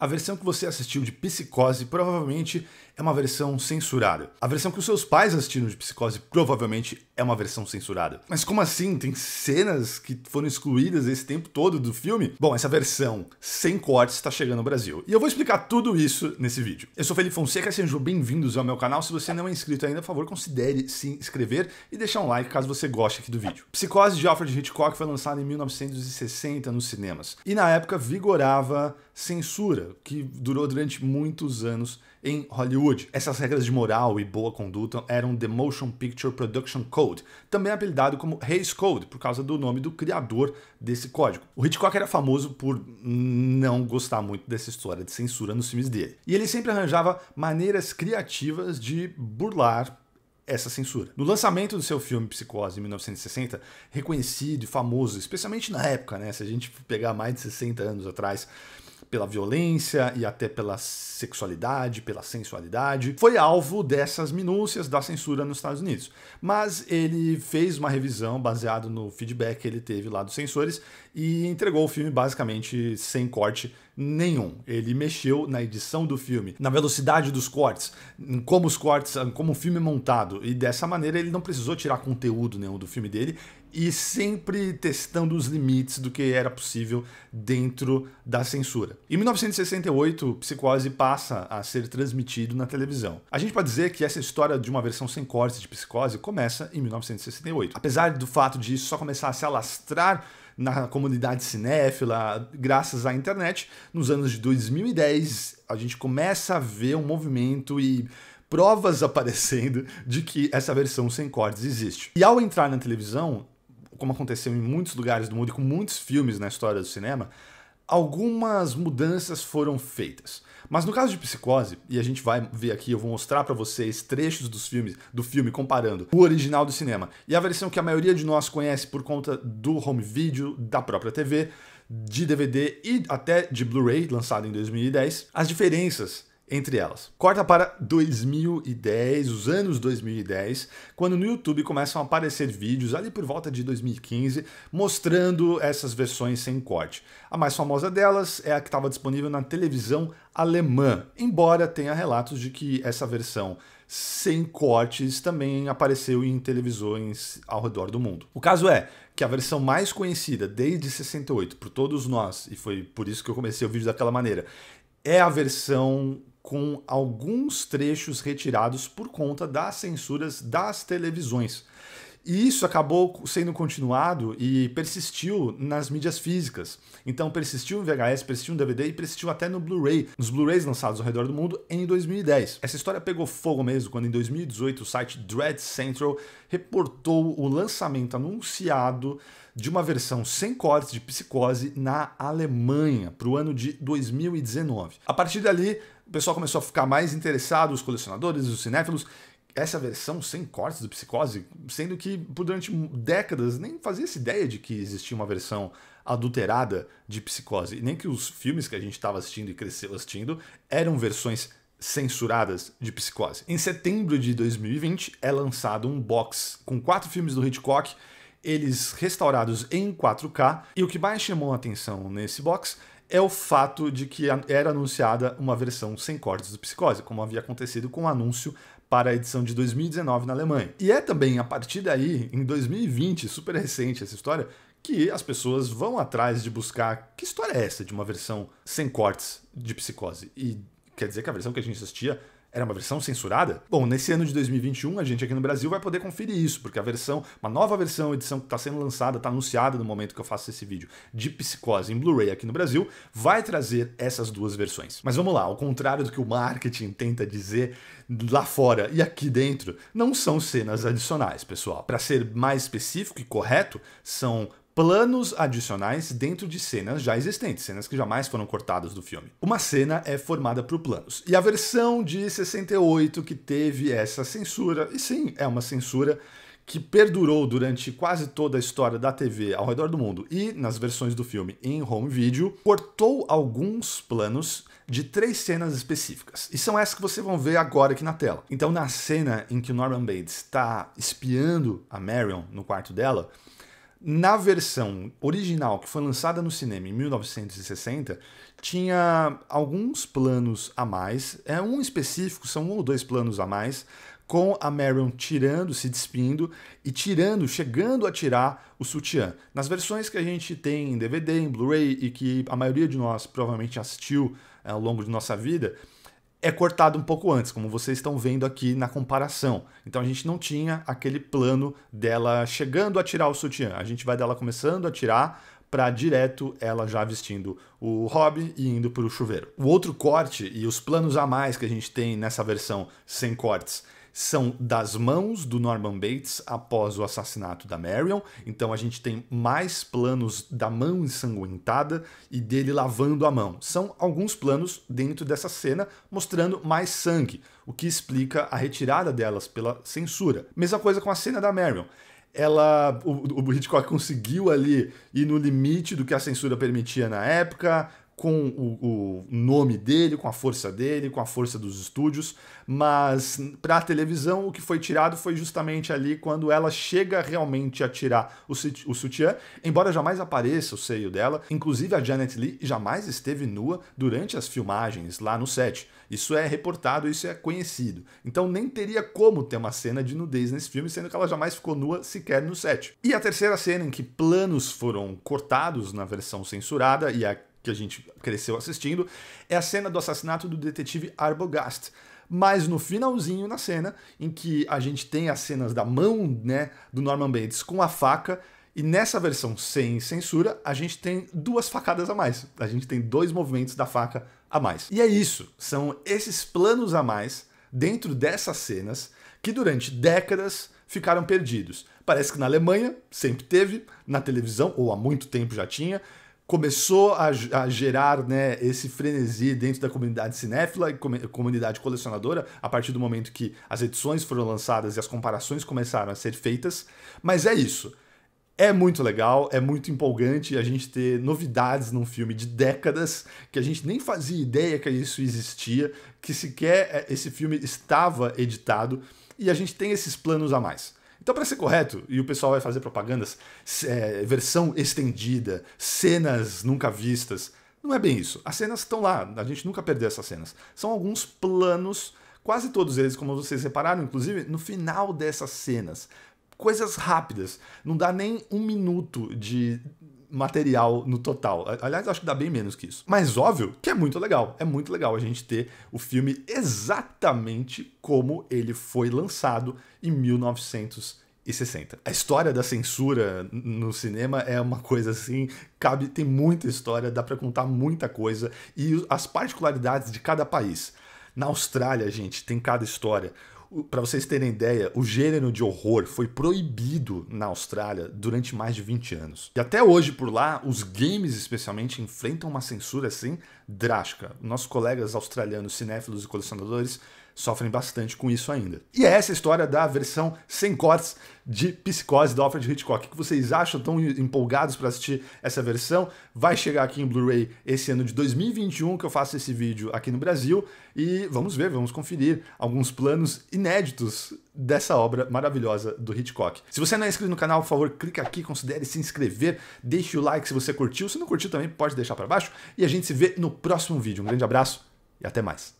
A versão que você assistiu de Psicose provavelmente é uma versão censurada. A versão que os seus pais assistiram de Psicose provavelmente é uma versão censurada. Mas como assim? Tem cenas que foram excluídas esse tempo todo do filme? Bom, essa versão sem cortes está chegando ao Brasil. E eu vou explicar tudo isso nesse vídeo. Eu sou Felipe Fonseca, sejam bem-vindos ao meu canal. Se você não é inscrito ainda, por favor, considere se inscrever e deixar um like caso você goste aqui do vídeo. Psicose de Alfred Hitchcock foi lançada em 1960 nos cinemas e na época vigorava censura que durou durante muitos anos em Hollywood. Essas regras de moral e boa conduta eram The Motion Picture Production Code, também apelidado como Hays Code, por causa do nome do criador desse código. O Hitchcock era famoso por não gostar muito dessa história de censura nos filmes dele. E ele sempre arranjava maneiras criativas de burlar essa censura. No lançamento do seu filme Psicose em 1960, reconhecido e famoso, especialmente na época, né? Se a gente pegar mais de 60 anos atrás, pela violência e até pela sexualidade, pela sensualidade, foi alvo dessas minúcias da censura nos Estados Unidos. Mas ele fez uma revisão baseado no feedback que ele teve lá dos censores e entregou o filme basicamente sem corte nenhum. Ele mexeu na edição do filme, na velocidade dos cortes, em como os cortes, como o filme é montado. E dessa maneira ele não precisou tirar conteúdo nenhum do filme dele e sempre testando os limites do que era possível dentro da censura. Em 1968, Psicose passa a ser transmitido na televisão. A gente pode dizer que essa história de uma versão sem cortes de Psicose começa em 1968. Apesar do fato de isso só começar a se alastrar na comunidade cinéfila, graças à internet, nos anos de 2010, a gente começa a ver um movimento e provas aparecendo de que essa versão sem cortes existe. E ao entrar na televisão, como aconteceu em muitos lugares do mundo e com muitos filmes na história do cinema, algumas mudanças foram feitas. Mas no caso de Psicose, e a gente vai ver aqui, eu vou mostrar para vocês trechos dos filmes, do filme comparando o original do cinema e a versão que a maioria de nós conhece por conta do home video, da própria TV, de DVD e até de Blu-ray, lançado em 2010, as diferenças entre elas. Corta para 2010, os anos 2010, quando no YouTube começam a aparecer vídeos ali por volta de 2015 mostrando essas versões sem corte. A mais famosa delas é a que estava disponível na televisão alemã, embora tenha relatos de que essa versão sem cortes também apareceu em televisões ao redor do mundo. O caso é que a versão mais conhecida desde 68 por todos nós, e foi por isso que eu comecei o vídeo daquela maneira, é a versão com alguns trechos retirados por conta das censuras das televisões. E isso acabou sendo continuado e persistiu nas mídias físicas. Então persistiu em VHS, persistiu em DVD e persistiu até no Blu-ray, nos Blu-rays lançados ao redor do mundo em 2010. Essa história pegou fogo mesmo quando em 2018 o site Dread Central reportou o lançamento anunciado de uma versão sem cortes de Psicose na Alemanha para o ano de 2019. A partir dali, o pessoal começou a ficar mais interessado, os colecionadores, os cinéfilos, essa versão sem cortes do Psicose, sendo que por durante décadas nem fazia essa ideia de que existia uma versão adulterada de Psicose, e nem que os filmes que a gente estava assistindo e cresceu assistindo eram versões censuradas de Psicose. Em setembro de 2020 é lançado um box com quatro filmes do Hitchcock, eles restaurados em 4K, e o que mais chamou a atenção nesse box é o fato de que era anunciada uma versão sem cortes do Psicose, como havia acontecido com o anúncio para a edição de 2019 na Alemanha. E é também a partir daí, em 2020, super recente essa história, que as pessoas vão atrás de buscar que história é essa de uma versão sem cortes de psicose. E quer dizer que a versão que a gente assistia era uma versão censurada? Bom, nesse ano de 2021, a gente aqui no Brasil vai poder conferir isso, porque a versão, uma nova versão, edição que está sendo lançada, está anunciada no momento que eu faço esse vídeo, de Psicose em Blu-ray aqui no Brasil, vai trazer essas duas versões. Mas vamos lá, ao contrário do que o marketing tenta dizer lá fora e aqui dentro, não são cenas adicionais, pessoal. Para ser mais específico e correto, são planos adicionais dentro de cenas já existentes, cenas que jamais foram cortadas do filme. Uma cena é formada por planos. E a versão de 68 que teve essa censura, e sim, é uma censura que perdurou durante quase toda a história da TV ao redor do mundo e nas versões do filme em home video, cortou alguns planos de três cenas específicas. E são essas que vocês vão ver agora aqui na tela. Então, na cena em que o Norman Bates está espiando a Marion no quarto dela, na versão original, que foi lançada no cinema em 1960, tinha alguns planos a mais, é um específico, são um ou dois planos a mais, com a Marion tirando, se despindo e tirando, chegando a tirar o sutiã. Nas versões que a gente tem em DVD, em Blu-ray e que a maioria de nós provavelmente assistiu eh, ao longo de nossa vida, é cortado um pouco antes, como vocês estão vendo aqui na comparação. Então a gente não tinha aquele plano dela chegando a tirar o sutiã. A gente vai dela começando a tirar para direto ela já vestindo o hobby e indo para o chuveiro. O outro corte e os planos a mais que a gente tem nessa versão sem cortes são das mãos do Norman Bates após o assassinato da Marion. Então a gente tem mais planos da mão ensanguentada e dele lavando a mão. São alguns planos dentro dessa cena mostrando mais sangue, o que explica a retirada delas pela censura. Mesma coisa com a cena da Marion ela o, o Hitchcock conseguiu ali ir no limite do que a censura permitia na época, com o, o, nome dele, com a força dele, com a força dos estúdios, mas para a televisão o que foi tirado foi justamente ali quando ela chega realmente a tirar o, o sutiã, embora jamais apareça o seio dela. Inclusive a Janet Lee jamais esteve nua durante as filmagens lá no set. Isso é reportado, isso é conhecido. Então nem teria como ter uma cena de nudez nesse filme, sendo que ela jamais ficou nua sequer no set. E a terceira cena em que planos foram cortados na versão censurada e a que a gente cresceu assistindo, é a cena do assassinato do detetive Arbogast. Mas no finalzinho, na cena, em que a gente tem as cenas da mão né, do Norman Bates com a faca, e nessa versão sem censura, a gente tem duas facadas a mais. A gente tem dois movimentos da faca a mais. E é isso, são esses planos a mais dentro dessas cenas que durante décadas ficaram perdidos. Parece que na Alemanha sempre teve, na televisão, ou há muito tempo já tinha, começou a, a, gerar né, esse frenesi dentro da comunidade cinéfila e com, comunidade colecionadora a partir do momento que as edições foram lançadas e as comparações começaram a ser feitas. Mas é isso. É muito legal, é muito empolgante a gente ter novidades num filme de décadas que a gente nem fazia ideia que isso existia, que sequer eh, esse filme estava editado e a gente tem esses planos a mais. Então, para ser correto, e o pessoal vai fazer propagandas, é, versão estendida, cenas nunca vistas. Não é bem isso. As cenas estão lá, a gente nunca perdeu essas cenas. São alguns planos, quase todos eles, como vocês repararam, inclusive, no final dessas cenas. Coisas rápidas, não dá nem um minuto de material no total. Aliás, acho que dá bem menos que isso. Mas óbvio que é muito legal. É muito legal a gente ter o filme exatamente como ele foi lançado em 1960. A história da censura no cinema é uma coisa assim, cabe, tem muita história, dá para contar muita coisa e as particularidades de cada país. Na Austrália, gente, tem cada história. Para vocês terem ideia, o gênero de horror foi proibido na Austrália durante mais de 20 anos. E até hoje por lá, os games especialmente enfrentam uma censura assim drástica. Nossos colegas australianos, cinéfilos e colecionadores sofrem bastante com isso ainda. E é essa história da versão sem cortes de Psicose do Alfred Hitchcock. O que vocês acham? Estão empolgados para assistir essa versão? Vai chegar aqui em Blu-ray esse ano de 2021 que eu faço esse vídeo aqui no Brasil e vamos ver, vamos conferir alguns planos inéditos dessa obra maravilhosa do Hitchcock. Se você não é inscrito no canal, por favor, clica aqui, considere se inscrever, deixe o like se você curtiu, se não curtiu também pode deixar para baixo e a gente se vê no próximo vídeo. Um grande abraço e até mais.